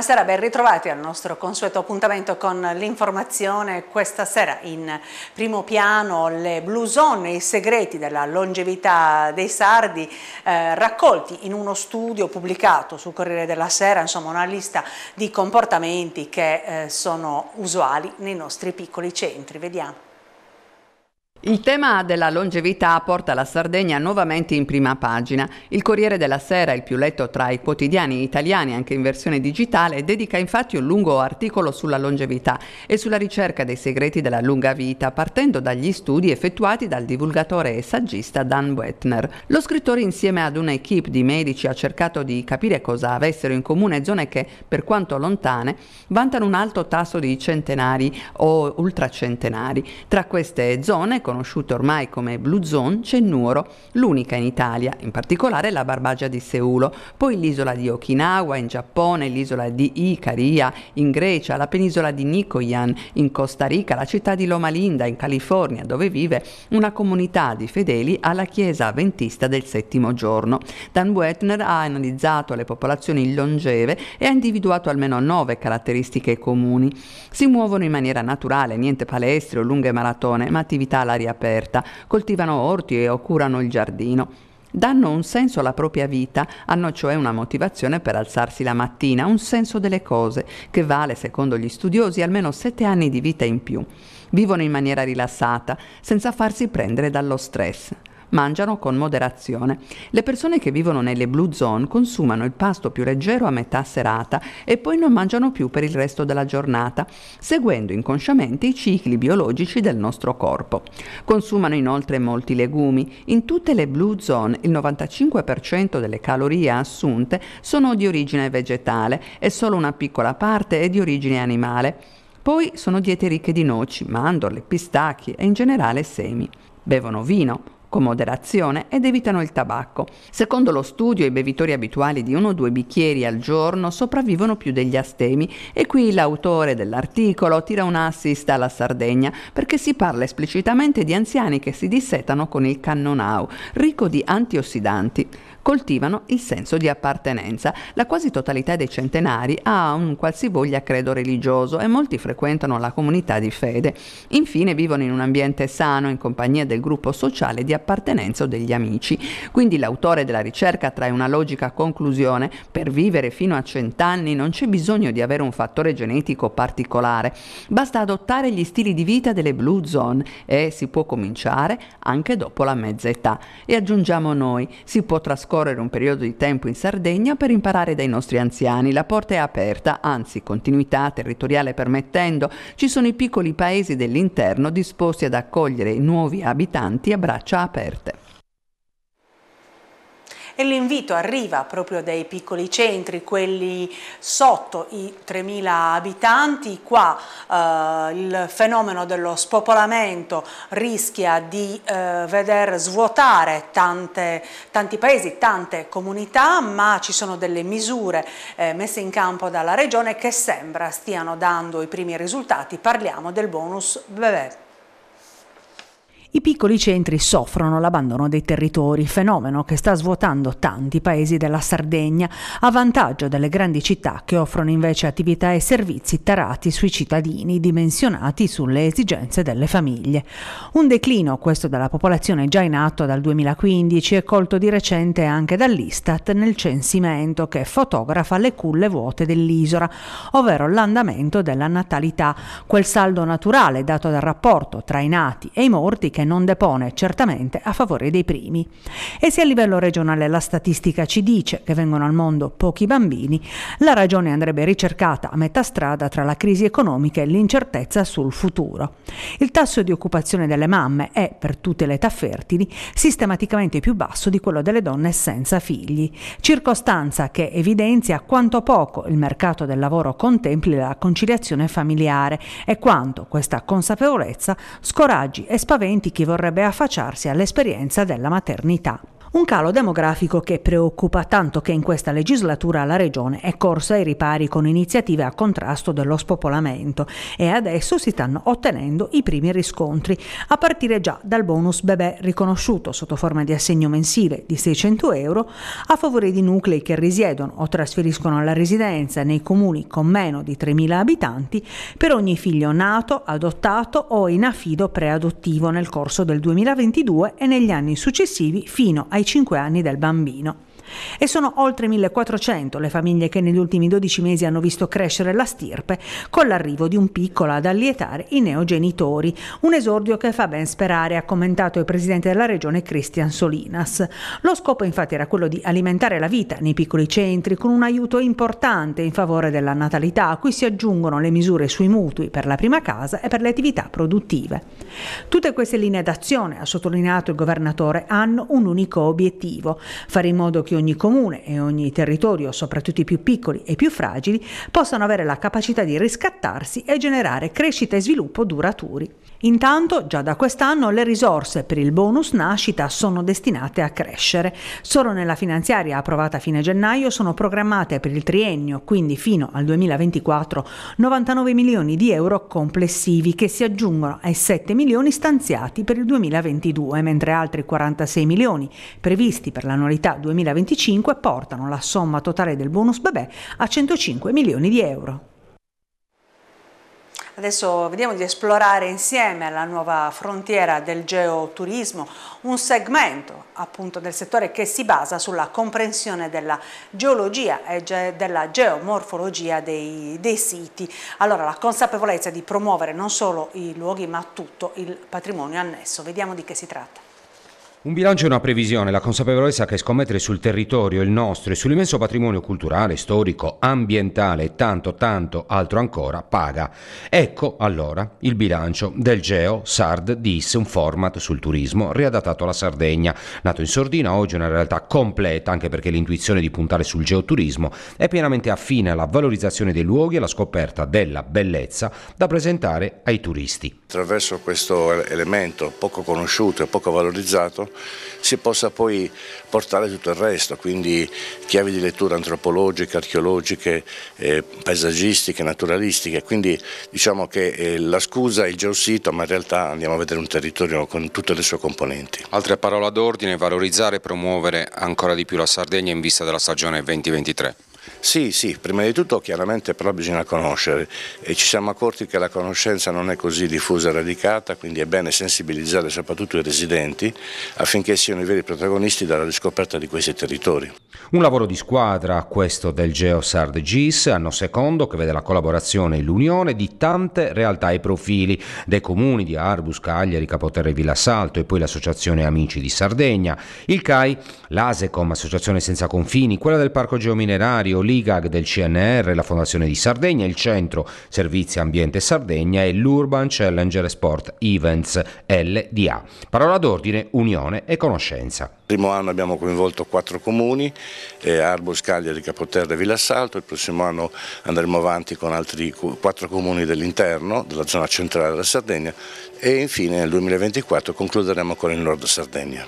Buonasera, ben ritrovati al nostro consueto appuntamento con l'informazione. Questa sera in primo piano le zone, i segreti della longevità dei sardi eh, raccolti in uno studio pubblicato sul Corriere della Sera, insomma una lista di comportamenti che eh, sono usuali nei nostri piccoli centri. Vediamo. Il tema della longevità porta la Sardegna nuovamente in prima pagina. Il Corriere della Sera, il più letto tra i quotidiani italiani anche in versione digitale, dedica infatti un lungo articolo sulla longevità e sulla ricerca dei segreti della lunga vita, partendo dagli studi effettuati dal divulgatore e saggista Dan Wettner. Lo scrittore insieme ad un'equipe di medici ha cercato di capire cosa avessero in comune zone che, per quanto lontane, vantano un alto tasso di centenari o ultracentenari. Tra queste zone, conosciuta ormai come Blue Zone, c'è Nuoro, l'unica in Italia, in particolare la Barbagia di Seulo, poi l'isola di Okinawa in Giappone, l'isola di Icaria in Grecia, la penisola di Nicoyan in Costa Rica, la città di Loma Linda in California, dove vive una comunità di fedeli alla Chiesa Avventista del Settimo Giorno. Dan Wettner ha analizzato le popolazioni longeve e ha individuato almeno nove caratteristiche comuni. Si muovono in maniera naturale, niente palestre o lunghe maratone, ma attività all'aria all'aria aperta, coltivano orti o curano il giardino. Danno un senso alla propria vita, hanno cioè una motivazione per alzarsi la mattina, un senso delle cose, che vale, secondo gli studiosi, almeno sette anni di vita in più. Vivono in maniera rilassata, senza farsi prendere dallo stress mangiano con moderazione. Le persone che vivono nelle blue zone consumano il pasto più leggero a metà serata e poi non mangiano più per il resto della giornata, seguendo inconsciamente i cicli biologici del nostro corpo. Consumano inoltre molti legumi. In tutte le blue zone il 95% delle calorie assunte sono di origine vegetale e solo una piccola parte è di origine animale. Poi sono diete ricche di noci, mandorle, pistacchi e in generale semi. Bevono vino, con moderazione ed evitano il tabacco. Secondo lo studio, i bevitori abituali di uno o due bicchieri al giorno sopravvivono più degli astemi e qui l'autore dell'articolo tira un assist alla Sardegna perché si parla esplicitamente di anziani che si dissetano con il cannonau, ricco di antiossidanti coltivano il senso di appartenenza. La quasi totalità dei centenari ha un qualsivoglia credo religioso e molti frequentano la comunità di fede. Infine vivono in un ambiente sano in compagnia del gruppo sociale di appartenenza o degli amici. Quindi l'autore della ricerca trae una logica conclusione. Per vivere fino a cent'anni non c'è bisogno di avere un fattore genetico particolare. Basta adottare gli stili di vita delle blue zone e si può cominciare anche dopo la mezza età. E aggiungiamo noi, si può trascorrere trascorrere un periodo di tempo in Sardegna per imparare dai nostri anziani. La porta è aperta, anzi continuità territoriale permettendo, ci sono i piccoli paesi dell'interno disposti ad accogliere nuovi abitanti a braccia aperte e l'invito arriva proprio dai piccoli centri, quelli sotto i 3.000 abitanti, qua eh, il fenomeno dello spopolamento rischia di eh, veder svuotare tante, tanti paesi, tante comunità, ma ci sono delle misure eh, messe in campo dalla Regione che sembra stiano dando i primi risultati, parliamo del bonus bebè. I piccoli centri soffrono l'abbandono dei territori, fenomeno che sta svuotando tanti paesi della Sardegna, a vantaggio delle grandi città che offrono invece attività e servizi tarati sui cittadini, dimensionati sulle esigenze delle famiglie. Un declino, questo della popolazione già in atto dal 2015 è colto di recente anche dall'Istat nel censimento che fotografa le culle vuote dell'isola, ovvero l'andamento della natalità, quel saldo naturale dato dal rapporto tra i nati e i morti che che non depone certamente a favore dei primi. E se a livello regionale la statistica ci dice che vengono al mondo pochi bambini, la ragione andrebbe ricercata a metà strada tra la crisi economica e l'incertezza sul futuro. Il tasso di occupazione delle mamme è, per tutte le età fertili, sistematicamente più basso di quello delle donne senza figli, circostanza che evidenzia quanto poco il mercato del lavoro contempli la conciliazione familiare e quanto questa consapevolezza scoraggi e spaventi di chi vorrebbe affacciarsi all'esperienza della maternità. Un calo demografico che preoccupa tanto che in questa legislatura la Regione è corsa ai ripari con iniziative a contrasto dello spopolamento e adesso si stanno ottenendo i primi riscontri, a partire già dal bonus bebè riconosciuto sotto forma di assegno mensile di 600 euro a favore di nuclei che risiedono o trasferiscono la residenza nei comuni con meno di 3.000 abitanti per ogni figlio nato, adottato o in affido preadottivo nel corso del 2022 e negli anni successivi fino ai ai 5 anni del bambino. E sono oltre 1400 le famiglie che negli ultimi 12 mesi hanno visto crescere la stirpe con l'arrivo di un piccolo ad allietare i neogenitori, un esordio che fa ben sperare, ha commentato il presidente della regione Cristian Solinas. Lo scopo infatti era quello di alimentare la vita nei piccoli centri con un aiuto importante in favore della natalità, a cui si aggiungono le misure sui mutui per la prima casa e per le attività produttive. Tutte queste linee d'azione, ha sottolineato il governatore, hanno un unico obiettivo, fare in modo che ogni comune e ogni territorio, soprattutto i più piccoli e i più fragili, possano avere la capacità di riscattarsi e generare crescita e sviluppo duraturi. Intanto, già da quest'anno le risorse per il bonus nascita sono destinate a crescere. Solo nella finanziaria approvata a fine gennaio sono programmate per il triennio, quindi fino al 2024, 99 milioni di euro complessivi che si aggiungono ai 7 milioni stanziati per il 2022, mentre altri 46 milioni previsti per l'annualità 2025 portano la somma totale del bonus bebè a 105 milioni di euro. Adesso vediamo di esplorare insieme la nuova frontiera del geoturismo, un segmento appunto del settore che si basa sulla comprensione della geologia e ge della geomorfologia dei, dei siti. Allora la consapevolezza di promuovere non solo i luoghi ma tutto il patrimonio annesso. Vediamo di che si tratta. Un bilancio è una previsione, la consapevolezza che scommettere sul territorio, il nostro, e sull'immenso patrimonio culturale, storico, ambientale e tanto tanto altro ancora paga. Ecco allora il bilancio del Geo Sard DIS, un format sul turismo riadattato alla Sardegna. Nato in sordina, oggi è una realtà completa anche perché l'intuizione di puntare sul geoturismo è pienamente affine alla valorizzazione dei luoghi e alla scoperta della bellezza da presentare ai turisti. Attraverso questo elemento poco conosciuto e poco valorizzato si possa poi portare tutto il resto, quindi chiavi di lettura antropologiche, archeologiche, eh, paesaggistiche, naturalistiche, quindi diciamo che eh, la scusa è il geosito ma in realtà andiamo a vedere un territorio con tutte le sue componenti. Altre parole d'ordine, valorizzare e promuovere ancora di più la Sardegna in vista della stagione 2023. Sì, sì, prima di tutto chiaramente però bisogna conoscere e ci siamo accorti che la conoscenza non è così diffusa e radicata, quindi è bene sensibilizzare soprattutto i residenti affinché siano i veri protagonisti della riscoperta di questi territori. Un lavoro di squadra, questo del GeoSard GIS, anno secondo, che vede la collaborazione e l'unione di tante realtà e profili, dei comuni di Arbus, Cagliari, Capoterre e Villa Salto e poi l'associazione Amici di Sardegna, il CAI, l'ASECOM, Associazione Senza Confini, quella del Parco Geominerario, l'IGAG del CNR, la Fondazione di Sardegna, il Centro Servizi Ambiente Sardegna e l'Urban Challenger Sport Events LDA. Parola d'ordine, unione e conoscenza. Il primo anno abbiamo coinvolto quattro comuni, eh, Arbo, Scagliari, Capoterra e Villassalto, il prossimo anno andremo avanti con altri quattro comuni dell'interno, della zona centrale della Sardegna e infine nel 2024 concluderemo con il nord Sardegna.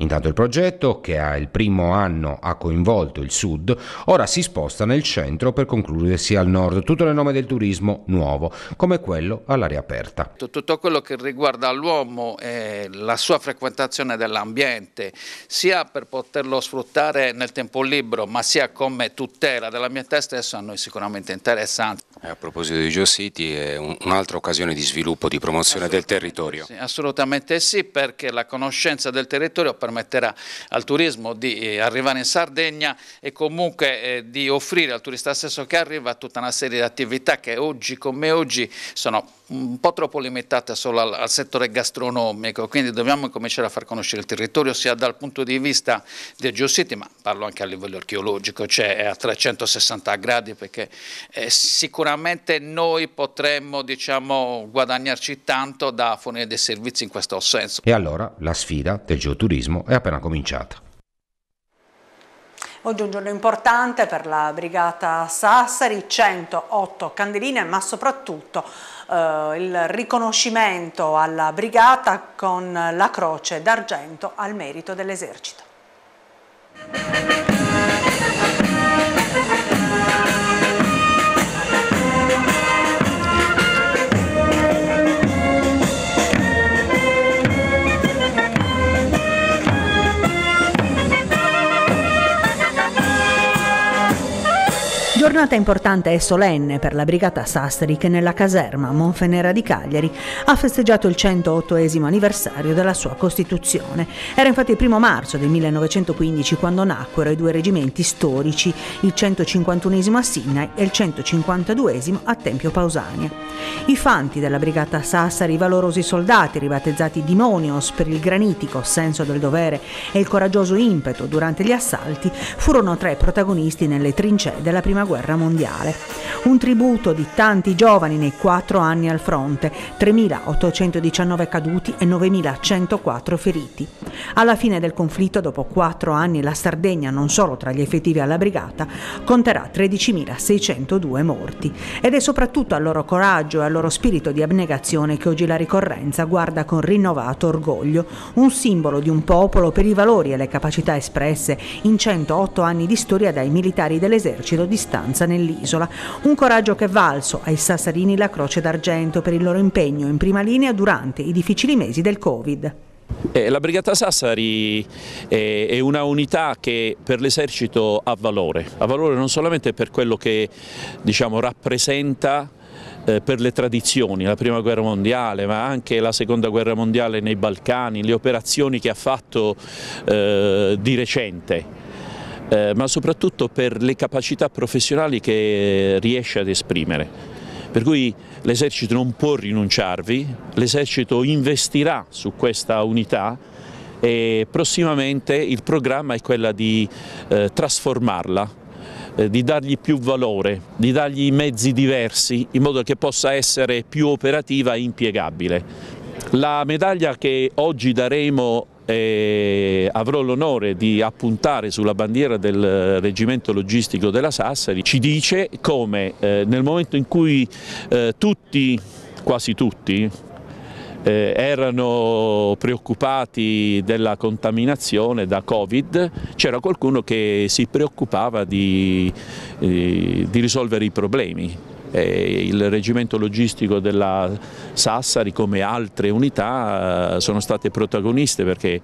Intanto il progetto, che al primo anno ha coinvolto il sud, ora si sposta nel centro per concludersi al nord, tutto nel nome del turismo nuovo, come quello all'aria aperta. Tutto quello che riguarda l'uomo e la sua frequentazione dell'ambiente, sia per poterlo sfruttare nel tempo libero, ma sia come tutela dell'ambiente stesso, a noi sicuramente interessante. Eh, a proposito di Geocity, è un'altra occasione di sviluppo, di promozione del territorio. Sì, assolutamente sì, perché la conoscenza del territorio per permetterà al turismo di eh, arrivare in Sardegna e comunque eh, di offrire al turista stesso che arriva tutta una serie di attività che oggi come oggi sono un po' troppo limitate solo al, al settore gastronomico, quindi dobbiamo cominciare a far conoscere il territorio sia dal punto di vista del geositi, ma parlo anche a livello archeologico, cioè a 360 gradi, perché eh, sicuramente noi potremmo diciamo, guadagnarci tanto da fornire dei servizi in questo senso. E allora la sfida del geoturismo turismo è appena cominciata. Oggi è un giorno importante per la brigata Sassari, 108 candeline, ma soprattutto eh, il riconoscimento alla brigata con la croce d'argento al merito dell'esercito. Giornata importante e solenne per la brigata Sastri che nella caserma Monfenera di Cagliari ha festeggiato il 108 anniversario della sua costituzione. Era infatti il primo marzo del 1915 quando nacquero i due reggimenti storici, il 151 a Sinai e il 152 a Tempio Pausania. I fanti della brigata Sassari, valorosi soldati ribattezzati Dimonios per il granitico senso del dovere e il coraggioso impeto durante gli assalti, furono tra i protagonisti nelle trincee della prima guerra guerra mondiale. Un tributo di tanti giovani nei quattro anni al fronte, 3.819 caduti e 9.104 feriti. Alla fine del conflitto, dopo quattro anni, la Sardegna, non solo tra gli effettivi alla brigata, conterà 13.602 morti. Ed è soprattutto al loro coraggio e al loro spirito di abnegazione che oggi la ricorrenza guarda con rinnovato orgoglio, un simbolo di un popolo per i valori e le capacità espresse in 108 anni di storia dai militari dell'esercito di distanti importanza nell'isola. Un coraggio che è valso ai Sassarini la Croce d'Argento per il loro impegno in prima linea durante i difficili mesi del Covid. Eh, la Brigata Sassari eh, è una unità che per l'esercito ha valore, ha valore non solamente per quello che diciamo, rappresenta eh, per le tradizioni, la prima guerra mondiale ma anche la seconda guerra mondiale nei Balcani, le operazioni che ha fatto eh, di recente eh, ma soprattutto per le capacità professionali che riesce ad esprimere. Per cui l'esercito non può rinunciarvi, l'esercito investirà su questa unità e prossimamente il programma è quello di eh, trasformarla, eh, di dargli più valore, di dargli mezzi diversi in modo che possa essere più operativa e impiegabile. La medaglia che oggi daremo e avrò l'onore di appuntare sulla bandiera del reggimento logistico della Sassari, ci dice come eh, nel momento in cui eh, tutti, quasi tutti, eh, erano preoccupati della contaminazione da Covid, c'era qualcuno che si preoccupava di, eh, di risolvere i problemi. Eh, il reggimento logistico della Sassari come altre unità eh, sono state protagoniste perché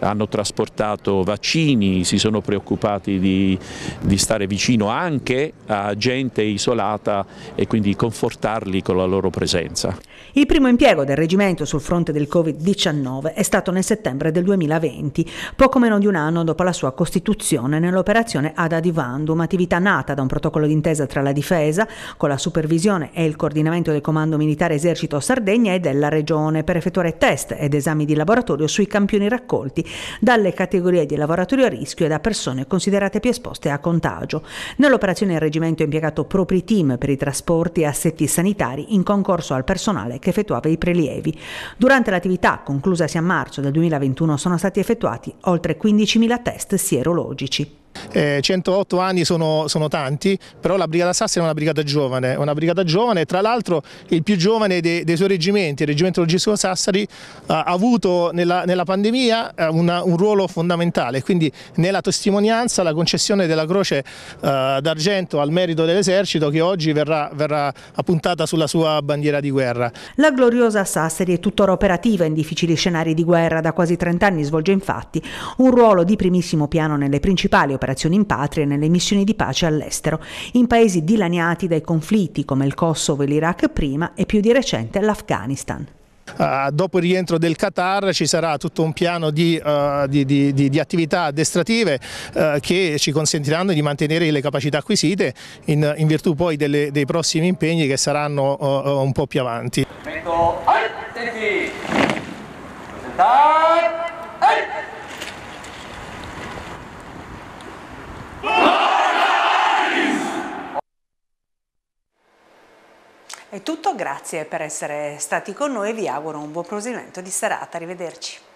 hanno trasportato vaccini, si sono preoccupati di, di stare vicino anche a gente isolata e quindi confortarli con la loro presenza. Il primo impiego del reggimento sul fronte del Covid-19 è stato nel settembre del 2020, poco meno di un anno dopo la sua costituzione nell'operazione Ad Adivandum, attività nata da un protocollo d'intesa tra la difesa, con la supervisione e il coordinamento del Comando Militare Esercito Sardegna e della Regione per effettuare test ed esami di laboratorio sui campioni raccolti dalle categorie di lavoratori a rischio e da persone considerate più esposte a contagio. Nell'operazione il reggimento ha impiegato propri team per i trasporti e assetti sanitari in concorso al personale Comunale che effettuava i prelievi. Durante l'attività, conclusasi a marzo del 2021, sono stati effettuati oltre 15.000 test sierologici. Eh, 108 anni sono, sono, tanti, però la Brigata Sassari è una brigata giovane, una brigata giovane tra l'altro il più giovane dei, dei, suoi reggimenti, il reggimento logistico Sassari ha avuto nella, nella pandemia eh, una, un ruolo fondamentale, quindi nella testimonianza la concessione della croce eh, d'argento al merito dell'esercito che oggi verrà, verrà appuntata sulla sua bandiera di guerra. La gloriosa Sassari è tuttora operativa in difficili scenari di guerra, da quasi 30 anni svolge infatti un ruolo di primissimo piano nelle principali operazioni operazioni in patria e nelle missioni di pace all'estero, in paesi dilaniati dai conflitti come il Kosovo e l'Iraq prima e più di recente l'Afghanistan. Uh, dopo il rientro del Qatar ci sarà tutto un piano di, uh, di, di, di attività addestrative uh, che ci consentiranno di mantenere le capacità acquisite in, in virtù poi delle, dei prossimi impegni che saranno eh, un po' più avanti. Prego, È tutto, grazie per essere stati con noi e vi auguro un buon proseguimento di serata. Arrivederci.